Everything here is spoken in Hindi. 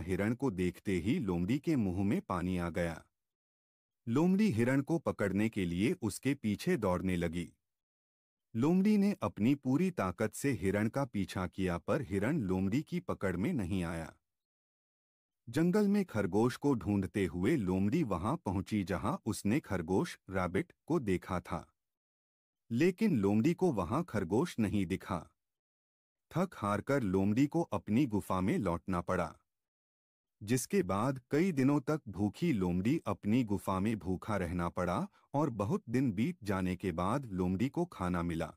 हिरण को देखते ही लोमड़ी के मुंह में पानी आ गया लोमड़ी हिरण को पकड़ने के लिए उसके पीछे दौड़ने लगी लोमड़ी ने अपनी पूरी ताकत से हिरण का पीछा किया पर हिरण लोमड़ी की पकड़ में नहीं आया जंगल में खरगोश को ढूंढते हुए लोमड़ी वहां पहुंची जहां उसने खरगोश रैबिट को देखा था लेकिन लोमड़ी को वहां खरगोश नहीं दिखा थक हारकर लोमड़ी को अपनी गुफा में लौटना पड़ा जिसके बाद कई दिनों तक भूखी लोमड़ी अपनी गुफा में भूखा रहना पड़ा और बहुत दिन बीत जाने के बाद लोमड़ी को खाना मिला